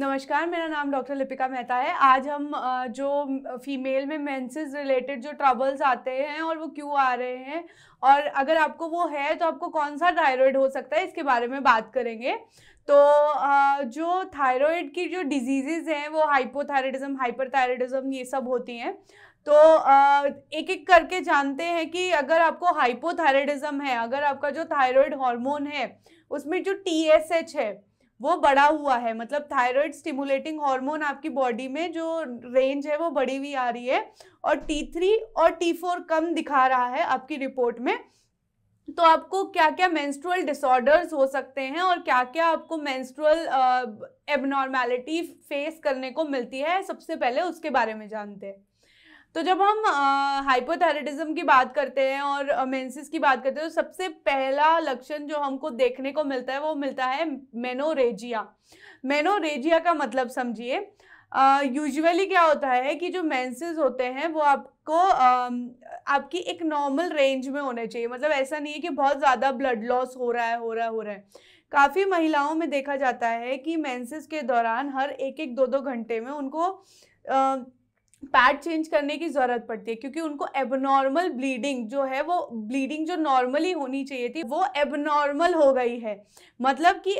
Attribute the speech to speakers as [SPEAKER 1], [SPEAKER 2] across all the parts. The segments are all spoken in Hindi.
[SPEAKER 1] नमस्कार मेरा नाम डॉक्टर लिपिका मेहता है आज हम जो फीमेल में मेंसेस रिलेटेड जो ट्रबल्स आते हैं और वो क्यों आ रहे हैं और अगर आपको वो है तो आपको कौन सा थायराइड हो सकता है इसके बारे में बात करेंगे तो जो थायराइड की जो डिजीज़ेज हैं वो हाइपर हाइपरथायरेटिज्म ये सब होती हैं तो एक एक करके जानते हैं कि अगर आपको हाइपोथायरेटिज्म है अगर आपका जो थायराइड हार्मोन है उसमें जो टी है वो बढ़ा हुआ है मतलब थायराइड स्टिमुलेटिंग हार्मोन आपकी बॉडी में जो रेंज है वो बढ़ी हुई आ रही है और टी थ्री और टी फोर कम दिखा रहा है आपकी रिपोर्ट में तो आपको क्या क्या मेंस्ट्रुअल डिसऑर्डर्स हो सकते हैं और क्या क्या आपको मेंस्ट्रुअल एबनॉर्मैलिटी फेस करने को मिलती है सबसे पहले उसके बारे में जानते हैं तो जब हम हाइपोथायरेटिज्म की बात करते हैं और मेंसेस की बात करते हैं तो सबसे पहला लक्षण जो हमको देखने को मिलता है वो मिलता है मेनोरेजिया मेनोरेजिया का मतलब समझिए यूजुअली क्या होता है कि जो मेंसेस होते हैं वो आपको uh, आपकी एक नॉर्मल रेंज में होने चाहिए मतलब ऐसा नहीं है कि बहुत ज़्यादा ब्लड लॉस हो रहा है हो रहा है हो रहा है काफ़ी महिलाओं में देखा जाता है कि मेंसेस के दौरान हर एक एक दो दो घंटे में उनको uh, पैड चेंज करने की ज़रूरत पड़ती है क्योंकि उनको एबनॉर्मल ब्लीडिंग जो है वो ब्लीडिंग जो नॉर्मली होनी चाहिए थी वो एबनॉर्मल हो गई है मतलब कि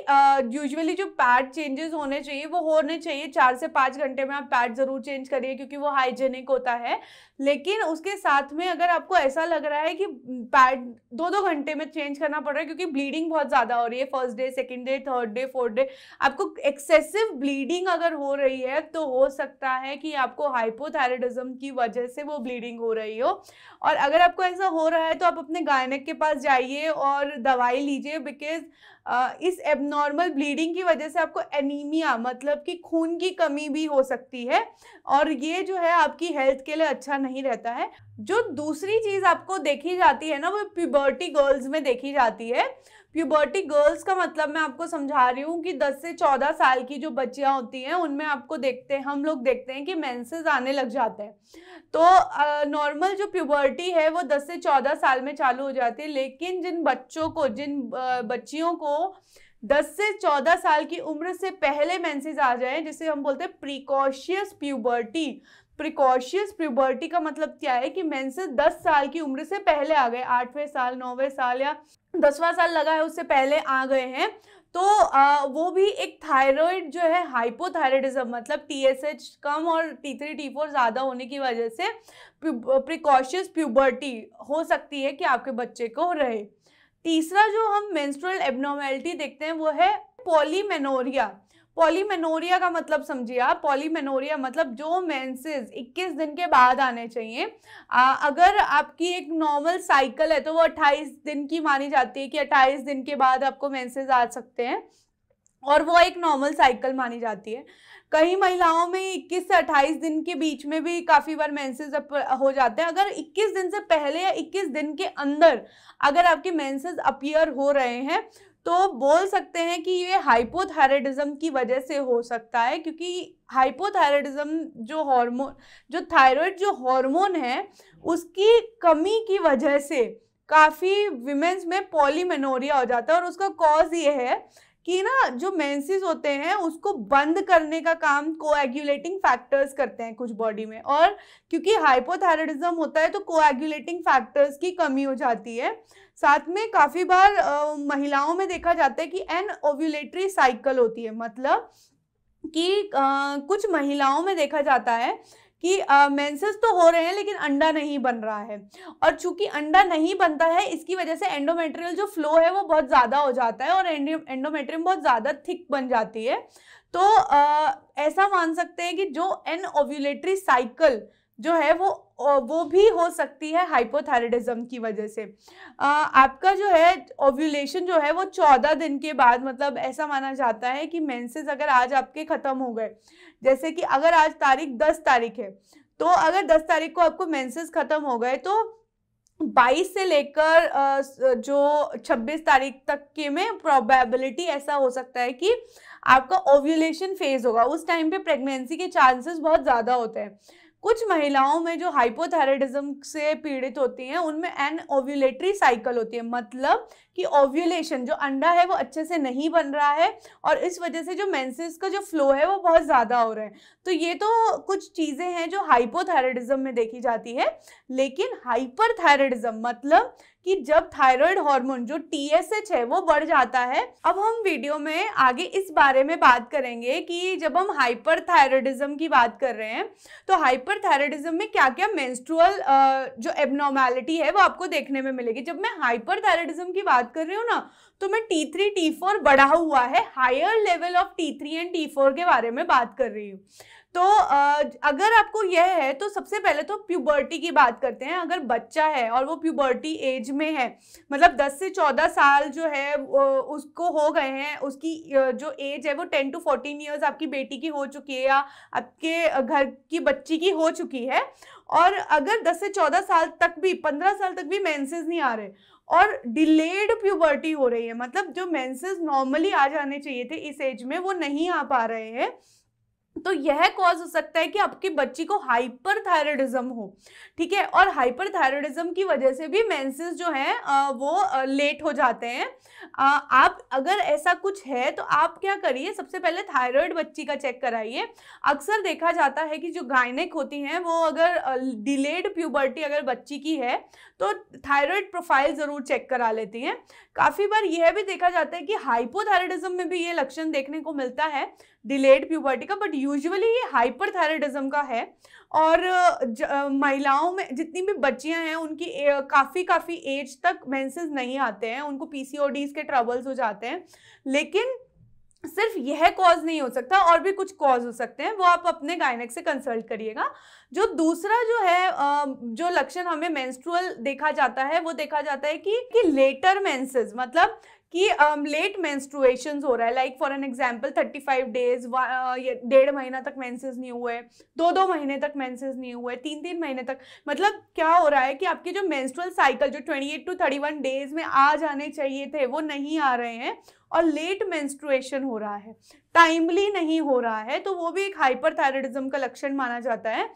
[SPEAKER 1] यूजुअली जो पैड चेंजेस होने चाहिए वो होने चाहिए चार से पाँच घंटे में आप पैड ज़रूर चेंज करिए क्योंकि वो हाइजेनिक होता है लेकिन उसके साथ में अगर आपको ऐसा लग रहा है कि पैड दो दो घंटे में चेंज करना पड़ रहा है क्योंकि ब्लीडिंग बहुत ज़्यादा हो रही है first day second day third day fourth day आपको एक्सेसिव ब्लीडिंग अगर हो रही है तो हो सकता है कि आपको हाइपो हाइपोथायरेडिज्म की वजह से वो ब्लीडिंग हो रही हो और अगर आपको ऐसा हो रहा है तो आप अपने गायनक के पास जाइए और दवाई लीजिए बिकॉज इस एबनॉर्मल ब्लीडिंग की वजह से आपको एनीमिया मतलब कि खून की कमी भी हो सकती है और ये जो है आपकी हेल्थ के लिए अच्छा नहीं रहता है जो दूसरी चीज़ आपको देखी जाती है ना वो प्यूबर्टी गर्ल्स में देखी जाती है प्यूबर्टी गर्ल्स का मतलब मैं आपको समझा रही हूँ कि 10 से 14 साल की जो बच्चियाँ होती हैं उनमें आपको देखते हैं हम लोग देखते हैं कि मैंसेज आने लग जाते हैं तो नॉर्मल जो प्यूबर्टी है वो 10 से 14 साल में चालू हो जाती है लेकिन जिन बच्चों को जिन बच्चियों को 10 से 14 साल की उम्र से पहले मैंसेज आ जाए जिसे हम बोलते हैं प्रिकॉशियस प्यूबर्टी प्रिकॉशियस प्यूबर्टी का मतलब क्या है कि मेंसेस दस साल की उम्र से पहले आ गए आठवें साल नौवें साल या दसवां साल लगा है उससे पहले आ गए हैं तो आ, वो भी एक थायराइड जो है हाइपोथायरॉयडिज्म मतलब टीएसएच कम और टी थ्री टी फोर ज़्यादा होने की वजह से प्रिकॉशियस प्यूबर्टी हो सकती है कि आपके बच्चे को रहे तीसरा जो हम मेंस्ट्रुअल एबनॉर्मेलिटी देखते हैं वो है पोलीमेनोरिया पॉलीमेनोरिया का मतलब समझिए आप पॉलीमेनोरिया मतलब जो मेंसेस 21 दिन के बाद आने चाहिए आ, अगर आपकी एक नॉर्मल साइकिल है तो वो 28 दिन की मानी जाती है कि 28 दिन के बाद आपको मेंसेस आ सकते हैं और वो एक नॉर्मल साइकिल मानी जाती है कई महिलाओं में 21 से 28 दिन के बीच में भी काफ़ी बार मेंसेस हो जाते हैं अगर 21 दिन से पहले या 21 दिन के अंदर अगर आपके मेंसेस अपियर हो रहे हैं तो बोल सकते हैं कि ये हाइपोथायरायडिज्म की वजह से हो सकता है क्योंकि हाइपोथायरायडिज्म जो हार्मोन जो थायराइड जो हार्मोन है उसकी कमी की वजह से काफ़ी विमेंस में पॉलीमेनोरिया हो जाता है और उसका कॉज ये है कि ना जो मेंसेस होते हैं उसको बंद करने का काम कोएगुलेटिंग फैक्टर्स करते हैं कुछ बॉडी में और क्योंकि हाइपोथायरॉयडिज्म होता है तो कोएगुलेटिंग फैक्टर्स की कमी हो जाती है साथ में काफ़ी बार आ, महिलाओं में देखा जाता है कि एन ओव्यूलेटरी साइकिल होती है मतलब कि आ, कुछ महिलाओं में देखा जाता है कि मेंसेस तो हो रहे हैं लेकिन अंडा नहीं बन रहा है और चूंकि अंडा नहीं बनता है इसकी वजह से एंडोमेट्रियल जो फ्लो है वो बहुत ज़्यादा हो जाता है और एंडोमेट्रियम बहुत ज़्यादा थिक बन जाती है तो आ, ऐसा मान सकते हैं कि जो एन ओव्यूलेटरी साइकिल जो है वो वो भी हो सकती है हाइपोथायरेडिज्म की वजह से आपका जो है ओव्यूलेशन जो है वो चौदह दिन के बाद मतलब ऐसा माना जाता है कि मेंसेस अगर आज आपके ख़त्म हो गए जैसे कि अगर आज तारीख दस तारीख है तो अगर दस तारीख को आपको मेंसेस ख़त्म हो गए तो 22 से लेकर जो 26 तारीख तक के में प्रोबेबिलिटी ऐसा हो सकता है कि आपका ओव्यूलेशन फेज होगा उस टाइम पे प्रेगनेंसी के चांसेस बहुत ज़्यादा होते हैं कुछ महिलाओं में जो हाइपोथायरायडिज्म से पीड़ित होती हैं उनमें एन ओव्यूलेटरी साइकिल होती है मतलब कि ओव्यूलेशन जो अंडा है वो अच्छे से नहीं बन रहा है और इस वजह से जो मेंसेस का जो फ्लो है वो बहुत ज़्यादा हो रहा है तो ये तो कुछ चीज़ें हैं जो हाइपोथायरॉयडिज्म में देखी जाती है लेकिन हाइपरथायरॉयडिज्म मतलब कि जब थायराइड हार्मोन जो टीएसएच है वो बढ़ जाता है अब हम वीडियो में आगे इस बारे में बात करेंगे कि जब हम हाइपर हाइपरथायरॉयडिज्म की बात कर रहे हैं तो हाइपर हाइपरथायरॉयडिज्म में क्या क्या मेंस्ट्रुअल जो एबनॉर्मैलिटी है वो आपको देखने में मिलेगी जब मैं हाइपर हाइपरथायरॉयडिज्म की बात बात कर रहे हो ना तो मैं टी थ्री टी फोर बढ़ा हुआ है higher level of T three and T four के बारे में बात कर रही हूँ तो अगर आपको यह है तो सबसे पहले तो प्यूबर्टी की बात करते हैं अगर बच्चा है और वो प्यूबर्टी एज में है मतलब 10 से 14 साल जो है उसको हो गए हैं उसकी जो एज है वो 10 टू 14 इयर्स आपकी बेटी की हो चुकी है या आपके घर की बच्ची की हो चुकी है और अगर 10 से 14 साल तक भी 15 साल तक भी मैंसेज नहीं आ रहे और डिलेड प्यूबर्टी हो रही है मतलब जो मेंसेस नॉर्मली आ जाने चाहिए थे इस एज में वो नहीं आ पा रहे हैं तो यह कॉज हो सकता है कि आपकी बच्ची को हाइपर थायरॉयडिज्म हो ठीक है और हाइपर थायरॉयडिज्म की वजह से भी मेंसेस जो हैं वो लेट हो जाते हैं आप अगर ऐसा कुछ है तो आप क्या करिए सबसे पहले थायराइड बच्ची का चेक कराइए अक्सर देखा जाता है कि जो गायनेक होती हैं वो अगर डिलेड प्यूबर्टी अगर बच्ची की है तो थायराइड प्रोफाइल ज़रूर चेक करा लेती हैं काफ़ी बार यह भी देखा जाता है कि हाइपोथायरॉयडिज्म में भी ये लक्षण देखने को मिलता है डिलेड प्यूबर्टी का बट यूजुअली ये हाइपरथायरॉयडिज्म का है और महिलाओं में जितनी भी बच्चियां हैं उनकी काफ़ी काफ़ी एज तक मेंसेस नहीं आते हैं उनको पीसीओडीज के ट्रबल्स हो जाते हैं लेकिन सिर्फ यह कॉज नहीं हो सकता और भी कुछ कॉज हो सकते हैं वो आप अपने गायनेक से कंसल्ट करिएगा जो दूसरा जो है जो लक्षण हमें मेंस्ट्रुअल देखा जाता है वो देखा जाता है कि कि लेटर मेंसेस मतलब कि लेट um, मेंस्ट्रुएशंस हो रहा है like for an example 35 days डेढ़ महीना तक मेंसेस नहीं हुए दो दो महीने तक मेंसेस नहीं हुए तीन तीन महीने तक मतलब क्या हो रहा है कि आपके जो मेंस्ट्रुअल साइकिल जो 28 टू 31 डेज में आ जाने चाहिए थे वो नहीं आ रहे हैं और लेट मेंस्ट्रुएशन हो रहा है टाइमली नहीं हो रहा है तो वो भी एक हाइपरथायरॉयडिज्म का लक्षण माना जाता है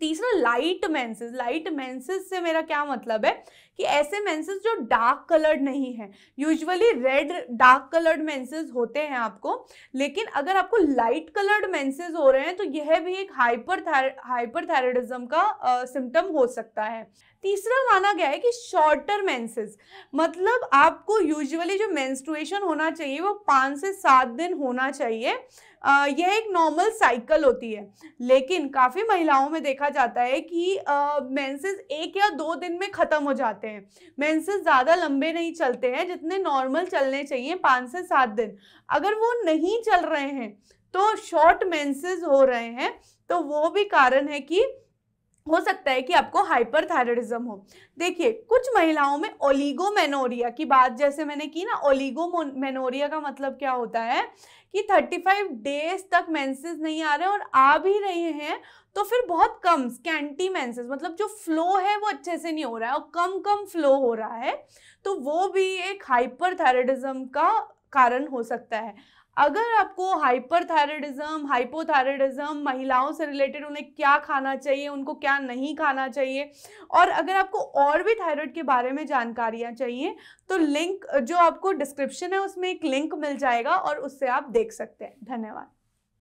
[SPEAKER 1] तीसरा लाइट मेंसेस लाइट मेंसेस से मेरा क्या मतलब है कि ऐसे मेंसेस जो डार्क कलर्ड नहीं है usually red dark coloured menses होते हैं आपको लेकिन अगर आपको लाइट कलर्ड मेंसेस हो रहे हैं तो यह भी एक हाइपर हाइपर हाइपरथायरॉयडिज्म का सिम्टम हो सकता है तीसरा माना गया है कि शॉर्टर मेंसेस मतलब आपको यूजुअली जो मेंस्ट्रुएशन होना चाहिए वो पाँच से सात दिन होना चाहिए यह एक नॉर्मल साइकिल होती है लेकिन काफ़ी महिलाओं में देखा जाता है कि मेंसेस एक या दो दिन में ख़त्म हो जाते हैं जाते हैं मेंसेस ज़्यादा लंबे नहीं चलते हैं जितने नॉर्मल चलने चाहिए पाँच से सात दिन अगर वो नहीं चल रहे हैं तो शॉर्ट मेंसेस हो रहे हैं तो वो भी कारण है कि हो सकता है कि आपको हाइपरथायरॉयडिज्म हो देखिए कुछ महिलाओं में ओलिगोमेनोरिया की बात जैसे मैंने की ना ओलिगोमेनोरिया का मतलब क्या होता है कि 35 डेज तक मेंसेस नहीं आ रहे और आ भी रहे हैं तो फिर बहुत कम स्कैंटी मेंसेस मतलब जो फ्लो है वो अच्छे से नहीं हो रहा है और कम कम फ्लो हो रहा है तो वो भी एक हाइपरथायरॉयडिज्म का कारण हो सकता है अगर आपको हाइपर थायरॉयडिज्म हाइपोथायरॉयडिज्म महिलाओं से रिलेटेड उन्हें क्या खाना चाहिए उनको क्या नहीं खाना चाहिए और अगर आपको और भी थायराइड के बारे में जानकारियाँ चाहिए तो लिंक जो आपको डिस्क्रिप्शन है उसमें एक लिंक मिल जाएगा और उससे आप देख सकते हैं धन्यवाद